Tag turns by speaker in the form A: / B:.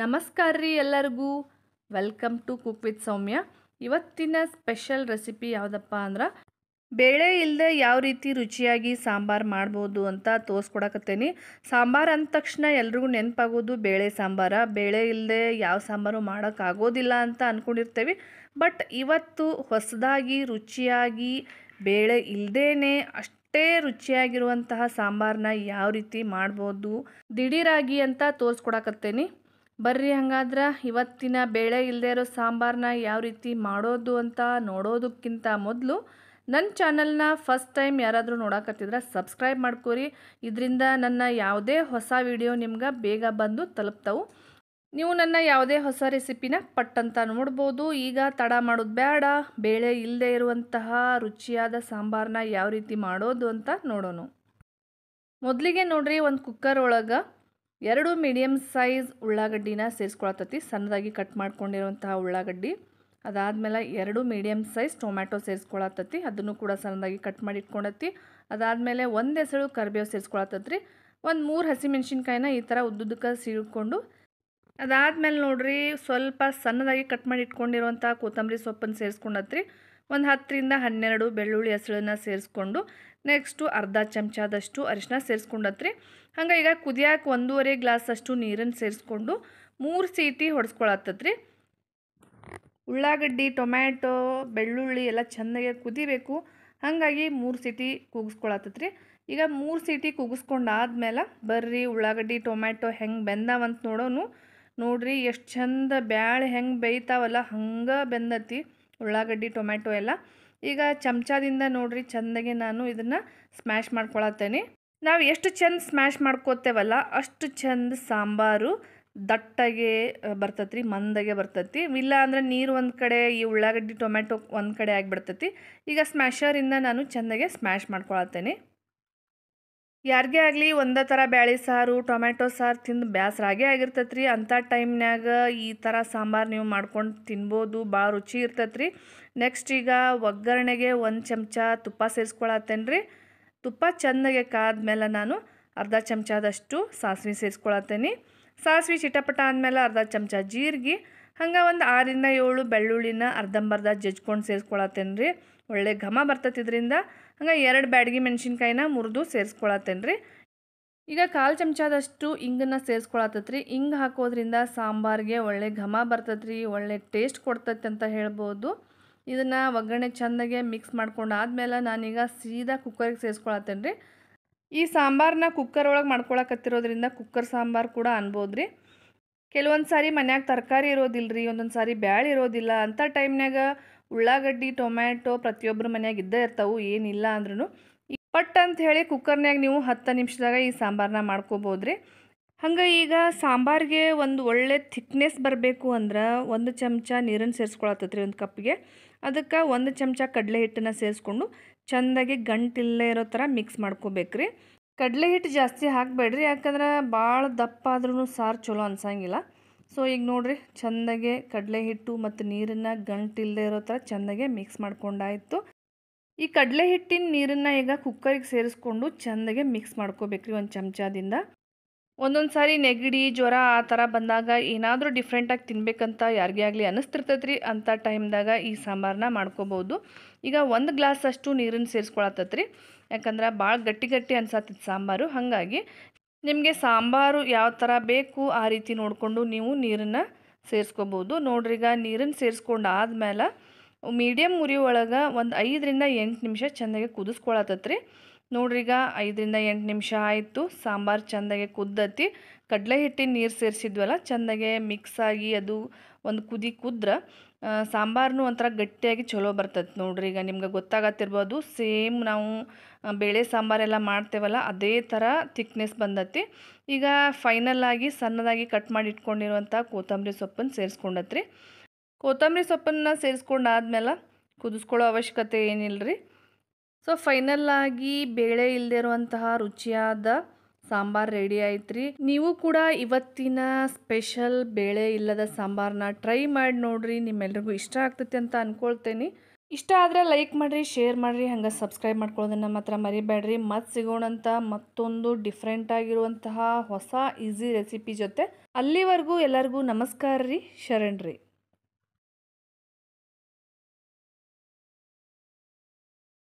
A: ನಮಸ್ಕಾರ ರೀ ಎಲ್ಲರಿಗೂ welcome to cook with Soumya ಇವತ್ತಿನ ಸ್ಪೆಷಲ್ ರೆಸಿಪಿ ಯಾವುದಪ್ಪ ಅಂದ್ರೆ ಬೇಳೆ ಇಲ್ಲದೆ ಯಾವ ರೀತಿ ರುಚಿಯಾಗಿ ಸಾಂಬಾರು ಮಾಡ್ಬೋದು ಅಂತ ತೋರಿಸ್ಕೊಡಕತ್ತೇನಿ ಸಾಂಬಾರು ಅಂದ ತಕ್ಷಣ ಎಲ್ರಿಗೂ ನೆನಪಾಗೋದು ಬೇಳೆ ಸಾಂಬಾರ ಬೇಳೆ ಇಲ್ಲದೆ ಯಾವ ಸಾಂಬಾರು ಮಾಡೋಕ್ಕಾಗೋದಿಲ್ಲ ಅಂತ ಅಂದ್ಕೊಂಡಿರ್ತೇವೆ ಬಟ್ ಇವತ್ತು ಹೊಸದಾಗಿ ರುಚಿಯಾಗಿ ಬೇಳೆ ಇಲ್ಲದೇ ಅಷ್ಟೇ ರುಚಿಯಾಗಿರುವಂತಹ ಸಾಂಬಾರನ್ನ ಯಾವ ರೀತಿ ಮಾಡ್ಬೋದು ದಿಢೀರಾಗಿ ಅಂತ ತೋರಿಸ್ಕೊಡಕತ್ತೇನಿ ಬರ್ರಿ ಹಂಗಾದ್ರೆ ಇವತ್ತಿನ ಬೇಳೆ ಇಲ್ಲದೆ ಇರೋ ಸಾಂಬಾರನ್ನ ಯಾವ ರೀತಿ ಮಾಡೋದು ಅಂತ ನೋಡೋದಕ್ಕಿಂತ ಮೊದಲು ನನ್ನ ಚಾನಲ್ನ ಫಸ್ಟ್ ಟೈಮ್ ಯಾರಾದರೂ ನೋಡಕತ್ತಿದ್ರೆ ಸಬ್ಸ್ಕ್ರೈಬ್ ಮಾಡ್ಕೋರಿ ಇದರಿಂದ ನನ್ನ ಯಾವುದೇ ಹೊಸ ವಿಡಿಯೋ ನಿಮ್ಗೆ ಬೇಗ ಬಂದು ತಲುಪ್ತವು ನೀವು ನನ್ನ ಯಾವುದೇ ಹೊಸ ರೆಸಿಪಿನ ಪಟ್ಟಂತ ನೋಡ್ಬೋದು ಈಗ ತಡ ಮಾಡೋದು ಬೇಡ ಬೇಳೆ ಇಲ್ಲದೆ ಇರುವಂತಹ ರುಚಿಯಾದ ಸಾಂಬಾರನ್ನ ಯಾವ ರೀತಿ ಮಾಡೋದು ಅಂತ ನೋಡೋಣ ಮೊದಲಿಗೆ ನೋಡ್ರಿ ಒಂದು ಕುಕ್ಕರ್ ಒಳಗೆ ಎರಡು ಮೀಡಿಯಮ್ ಸೈಜ್ ಉಳ್ಳಾಗಡ್ಡಿನ ಸೇರಿಸ್ಕೊಳತತಿ ಸಣ್ಣದಾಗಿ ಕಟ್ ಮಾಡ್ಕೊಂಡಿರುವಂತಹ ಉಳ್ಳಾಗಡ್ಡಿ ಅದಾದಮೇಲೆ ಎರಡು ಮೀಡಿಯಮ್ ಸೈಜ್ ಟೊಮ್ಯಾಟೊ ಸೇರಿಸ್ಕೊಳತತಿ ಅದನ್ನು ಕೂಡ ಸಣ್ಣದಾಗಿ ಕಟ್ ಮಾಡಿ ಇಟ್ಕೊಂಡತಿ ಅದಾದಮೇಲೆ ಒಂದು ಹೆಸರು ಕರಿಬೇವು ಸೇರಿಸ್ಕೊಳತತ್ರಿ ಒಂದು ಮೂರು ಹಸಿಮೆಣ್ಸಿನ್ಕಾಯಿನ ಈ ಥರ ಉದ್ದುದಕ್ಕೆ ಸಿಡ್ಕೊಂಡು ಅದಾದಮೇಲೆ ನೋಡಿರಿ ಸ್ವಲ್ಪ ಸಣ್ಣದಾಗಿ ಕಟ್ ಮಾಡಿ ಇಟ್ಕೊಂಡಿರುವಂಥ ಕೊತ್ತಂಬರಿ ಸೊಪ್ಪನ್ನು ಸೇರಿಸ್ಕೊಂಡತ್ರಿ ಒಂದು ಹತ್ತರಿಂದ ಹನ್ನೆರಡು ಬೆಳ್ಳುಳ್ಳಿ ಹೆಸಳನ್ನು ಸೇರಿಸ್ಕೊಂಡು ನೆಕ್ಸ್ಟು ಅರ್ಧ ಚಮಚದಷ್ಟು ಅರಿಶಿನ ಸೇರಿಸ್ಕೊಂಡತ್ರಿ ಹಂಗೆ ಈಗ ಕುದಿಯಾಕೆ ಒಂದೂವರೆ ಗ್ಲಾಸಷ್ಟು ನೀರನ್ನು ಸೇರಿಸ್ಕೊಂಡು ಮೂರು ಸೀಟಿ ಹೊಡೆಸ್ಕೊಳತ್ತತ್ರಿ ಉಳ್ಳಾಗಡ್ಡಿ ಟೊಮ್ಯಾಟೊ ಬೆಳ್ಳುಳ್ಳಿ ಎಲ್ಲ ಚೆನ್ನಾಗಿ ಕುದಿಬೇಕು ಹಾಗಾಗಿ ಮೂರು ಸೀಟಿ ಕೂಗಿಸ್ಕೊಳತ್ತತ್ರಿ ಈಗ ಮೂರು ಸೀಟಿ ಕೂಗಿಸ್ಕೊಂಡಾದ್ಮೇಲೆ ಬರ್ರಿ ಉಳ್ಳಾಗಡ್ಡಿ ಟೊಮ್ಯಾಟೊ ಹೆಂಗೆ ಬೆಂದಾವಂತ ನೋಡೋನು ನೋಡ್ರಿ ಎಷ್ಟು ಚಂದ ಬ್ಯಾಳೆ ಹೆಂಗೆ ಬೇಯ್ತಾವಲ್ಲ ಹಂಗೆ ಬೆಂದತಿ ಉಳ್ಳಾಗಡ್ಡಿ ಟೊಮ್ಯಾಟೊ ಎಲ್ಲ ಈಗ ಚಮಚದಿಂದ ನೋಡ್ರಿ ಚೆಂದಗೆ ನಾನು ಇದನ್ನು ಸ್ಮ್ಯಾಶ್ ಮಾಡ್ಕೊಳತ್ತೇನೆ ನಾವು ಎಷ್ಟು ಚಂದ ಸ್ಮ್ಯಾಶ್ ಮಾಡ್ಕೋತೇವಲ್ಲ ಅಷ್ಟು ಚಂದ ಸಾಂಬಾರು ದಟ್ಟಾಗೆ ರೀ ಮಂದಾಗೆ ಬರ್ತೈತಿ ಇಲ್ಲ ಅಂದ್ರೆ ನೀರು ಒಂದು ಕಡೆ ಈ ಉಳ್ಳಾಗಡ್ಡಿ ಟೊಮೆಟೊ ಒಂದು ಕಡೆ ಆಗಿಬಿಡ್ತೈತಿ ಈಗ ಸ್ಮ್ಯಾಶರಿಂದ ನಾನು ಚೆಂದಗೆ ಸ್ಮ್ಯಾಶ್ ಮಾಡ್ಕೊಳತ್ತೇನೆ ಯಾರಿಗೇ ಆಗಲಿ ಒಂದೇ ಥರ ಬ್ಯಾಳಿ ಸಾರು ಟೊಮ್ಯಾಟೊ ಸಾರು ತಿಂದು ಬ್ಯಾಸರಾಗೇ ಆಗಿರ್ತೈತೆ ಅಂಥ ಟೈಮ್ನಾಗ ಈ ಥರ ಸಾಂಬಾರು ನೀವು ಮಾಡ್ಕೊಂಡು ತಿನ್ಬೋದು ಭಾಳ ರುಚಿ ಇರ್ತೈತೆ ನೆಕ್ಸ್ಟ್ ಈಗ ಒಗ್ಗರಣೆಗೆ ಒಂದು ಚಮಚ ತುಪ್ಪ ಸೇರಿಸ್ಕೊಳತ್ತೇನೆ ರೀ ತುಪ್ಪ ಚೆಂದಾಗೆ ಕಾದ್ಮೇಲೆ ನಾನು ಅರ್ಧ ಚಮಚದಷ್ಟು ಸಾಸಿವೆ ಸೇರಿಸ್ಕೊಳತ್ತೇನೆ ಸಾಸಿವೆ ಚಿಟಪಟ ಆದ್ಮೇಲೆ ಅರ್ಧ ಚಮಚ ಜೀರಿಗೆ ಹಂಗೆ ಒಂದು ಆರಿಂದ ಏಳು ಬೆಳ್ಳುಳ್ಳಿನ ಅರ್ಧಂಬರ್ಧ ಜಜ್ಕೊಂಡು ಸೇರಿಸ್ಕೊಳತ್ತೇನೆ ರೀ ಒಳ್ಳೆ ಘಮ ಬರ್ತತಿದ್ರಿಂದ ಹಂಗೆ ಎರಡು ಬ್ಯಾಡಗಿ ಮೆಣಸಿನ್ಕಾಯಿನ ಮುರಿದು ಸೇರಿಸ್ಕೊಳತ್ತೇನೆ ರೀ ಈಗ ಕಾಲು ಚಮಚದಷ್ಟು ಇಂಗನ್ನು ಸೇರಿಸ್ಕೊಳತ್ತೈತ್ರಿ ಇಂಗ್ ಹಾಕೋದ್ರಿಂದ ಸಾಂಬಾರಿಗೆ ಒಳ್ಳೆ ಘಮ ಬರ್ತೈತ್ರಿ ಒಳ್ಳೆ ಟೇಸ್ಟ್ ಕೊಡ್ತೈತೆ ಅಂತ ಹೇಳ್ಬೋದು ಇದನ್ನು ಒಗ್ಗರಣೆ ಚೆಂದಾಗೆ ಮಿಕ್ಸ್ ಮಾಡ್ಕೊಂಡು ಆದಮೇಲೆ ನಾನೀಗ ಸೀದಾ ಕುಕ್ಕರಿಗೆ ಸೇರಿಸ್ಕೊಳತ್ತೇನೆ ರೀ ಈ ಸಾಂಬಾರನ್ನ ಕುಕ್ಕರ್ ಒಳಗೆ ಮಾಡ್ಕೊಳಕತ್ತಿರೋದ್ರಿಂದ ಕುಕ್ಕರ್ ಸಾಂಬಾರು ಕೂಡ ಅನ್ಬೋದು ರೀ ಕೆಲವೊಂದು ಸಾರಿ ಮನ್ಯಾಗ ತರಕಾರಿ ಇರೋದಿಲ್ಲ ರೀ ಒಂದೊಂದು ಸಾರಿ ಬ್ಯಾಳೆ ಇರೋದಿಲ್ಲ ಅಂಥ ಟೈಮ್ನಾಗ ಉಳ್ಳಾಗಡ್ಡಿ ಟೊಮ್ಯಾಟೊ ಪ್ರತಿಯೊಬ್ಬರ ಮನ್ಯಾಗ ಇದ್ದೇ ಇರ್ತಾವೆ ಏನಿಲ್ಲ ಅಂದ್ರೂ ಈ ಪಟ್ ಅಂತ ಹೇಳಿ ಕುಕ್ಕರ್ನಾಗ ನೀವು ಹತ್ತು ನಿಮಿಷದಾಗ ಈ ಸಾಂಬಾರನ್ನ ಮಾಡ್ಕೋಬೋದು ರೀ ಹಂಗೆ ಈಗ ಸಾಂಬಾರಿಗೆ ಒಂದು ಒಳ್ಳೆ ಥಿಕ್ನೆಸ್ ಬರಬೇಕು ಅಂದ್ರೆ ಒಂದು ಚಮಚ ನೀರನ್ನು ಸೇರಿಸ್ಕೊಳತ್ತೈತ್ರಿ ಒಂದು ಕಪ್ಗೆ ಅದಕ್ಕೆ ಒಂದು ಚಮಚ ಕಡಲೆ ಹಿಟ್ಟನ್ನು ಸೇರಿಸ್ಕೊಂಡು ಚೆಂದಾಗಿ ಗಂಟಿಲ್ಲೇ ಇರೋ ಥರ ಮಿಕ್ಸ್ ಮಾಡ್ಕೋಬೇಕು ರೀ ಕಡಲೆ ಹಿಟ್ಟು ಜಾಸ್ತಿ ಹಾಕಬೇಡ್ರಿ ಯಾಕಂದ್ರೆ ಭಾಳ ದಪ್ಪ ಆದ್ರೂ ಸಾರು ಚಲೋ ಅನ್ಸಂಗಿಲ್ಲ ಸೊ ಈಗ ನೋಡಿರಿ ಚೆಂದಾಗೆ ಕಡಲೆ ಹಿಟ್ಟು ಮತ್ತು ನೀರನ್ನು ಗಂಟಿಲ್ಲದೆ ಇರೋ ಥರ ಚೆಂದಾಗೆ ಮಿಕ್ಸ್ ಮಾಡ್ಕೊಂಡಾಯಿತು ಈ ಕಡಲೆ ಹಿಟ್ಟಿನ ನೀರನ್ನು ಈಗ ಕುಕ್ಕರಿಗೆ ಸೇರಿಸ್ಕೊಂಡು ಚೆಂದಾಗೆ ಮಿಕ್ಸ್ ಮಾಡ್ಕೋಬೇಕ್ರಿ ಒಂದು ಚಮಚದಿಂದ ಒಂದೊಂದು ಸಾರಿ ನೆಗಡಿ ಜ್ವರ ಆ ಥರ ಬಂದಾಗ ಏನಾದರೂ ಡಿಫ್ರೆಂಟಾಗಿ ತಿನ್ಬೇಕಂತ ಯಾರಿಗೇ ಆಗಲಿ ಅನ್ನಿಸ್ತಿರ್ತೈತ್ರಿ ಅಂಥ ಟೈಮ್ದಾಗ ಈ ಸಾಂಬಾರನ್ನ ಮಾಡ್ಕೋಬೋದು ಈಗ ಒಂದು ಗ್ಲಾಸ್ ಅಷ್ಟು ನೀರನ್ನು ಸೇರಿಸ್ಕೊಳತ್ತತ್ರಿ ಯಾಕಂದ್ರೆ ಭಾಳ ಗಟ್ಟಿ ಗಟ್ಟಿ ಅನ್ಸತ್ತಿತ್ತು ಸಾಂಬಾರು ಹಾಗಾಗಿ ನಿಮಗೆ ಸಾಂಬಾರು ಯಾವ ಥರ ಬೇಕು ಆ ರೀತಿ ನೋಡಿಕೊಂಡು ನೀವು ನೀರನ್ನು ಸೇರಿಸ್ಕೋಬೋದು ನೋಡ್ರಿಗ ನೀರನ್ನು ಸೇರಿಸ್ಕೊಂಡು ಆದಮೇಲೆ ಮೀಡಿಯಮ್ ಉರಿ ಒಳಗೆ ಒಂದು ಐದರಿಂದ ಎಂಟು ನಿಮಿಷ ಚೆನ್ನಾಗಿ ಕುದಿಸ್ಕೊಳತ್ತತ್ರಿ ನೋಡ್ರೀಗ ಐದರಿಂದ ಎಂಟು ನಿಮಿಷ ಆಯಿತು ಸಾಂಬಾರು ಚೆಂದಾಗೆ ಕುದ್ದತಿ ಕಡಲೆ ಹಿಟ್ಟಿನ ನೀರು ಸೇರಿಸಿದ್ವಲ್ಲ ಚೆಂದಾಗೆ ಮಿಕ್ಸ್ ಆಗಿ ಅದು ಒಂದು ಕುದಿ ಕುದ್ರೆ ಸಾಂಬಾರನು ಒಂಥರ ಗಟ್ಟಿಯಾಗಿ ಚಲೋ ಬರ್ತದೆ ನೋಡ್ರಿ ಈಗ ನಿಮ್ಗೆ ಗೊತ್ತಾಗತ್ತಿರ್ಬೋದು ಸೇಮ್ ನಾವು ಬೇಳೆ ಸಾಂಬಾರೆಲ್ಲ ಮಾಡ್ತೇವಲ್ಲ ಅದೇ ಥರ ಥಿಕ್ನೆಸ್ ಬಂದತಿ ಈಗ ಫೈನಲ್ ಆಗಿ ಸಣ್ಣದಾಗಿ ಕಟ್ ಮಾಡಿ ಇಟ್ಕೊಂಡಿರುವಂಥ ಕೊತ್ತಂಬರಿ ಸೊಪ್ಪನ್ನು ಸೇರಿಸ್ಕೊಂಡತ್ರಿ ಕೊತ್ತಂಬರಿ ಸೊಪ್ಪನ್ನು ಸೇರಿಸ್ಕೊಂಡಾದ್ಮೇಲೆ ಕುದಿಸ್ಕೊಳ್ಳೋ ಅವಶ್ಯಕತೆ ಏನಿಲ್ಲ ರೀ ಸೊ ಫೈನಲ್ ಆಗಿ ಬೇಳೆ ಇಲ್ಲದೆ ಇರುವಂತಹ ರುಚಿಯಾದ ಸಾಂಬಾರ್ ರೆಡಿ ಆಯ್ತ್ರಿ ನೀವು ಕೂಡ ಇವತ್ತಿನ ಸ್ಪೆಷಲ್ ಬೇಳೆ ಇಲ್ಲದ ಸಾಂಬಾರನ್ನ ಟ್ರೈ ಮಾಡಿ ನೋಡ್ರಿ ನಿಮ್ಮೆಲ್ರಿಗೂ ಇಷ್ಟ ಆಗ್ತೈತಿ ಅಂತ ಅನ್ಕೊಳ್ತೇನೆ ಇಷ್ಟ ಆದರೆ ಲೈಕ್ ಮಾಡಿರಿ ಶೇರ್ ಮಾಡಿರಿ ಹಂಗೆ ಸಬ್ಸ್ಕ್ರೈಬ್ ಮಾಡ್ಕೊಳ್ಳೋದನ್ನ ಮಾತ್ರ ಮರಿಬೇಡ್ರಿ ಮತ್ತೆ ಸಿಗೋಣಂತ ಮತ್ತೊಂದು ಡಿಫ್ರೆಂಟ್ ಆಗಿರುವಂತಹ ಹೊಸ ಈಸಿ ರೆಸಿಪಿ ಜೊತೆ ಅಲ್ಲಿವರೆಗೂ ಎಲ್ಲರಿಗೂ ನಮಸ್ಕಾರ ರೀ ಶರಣ್ರಿ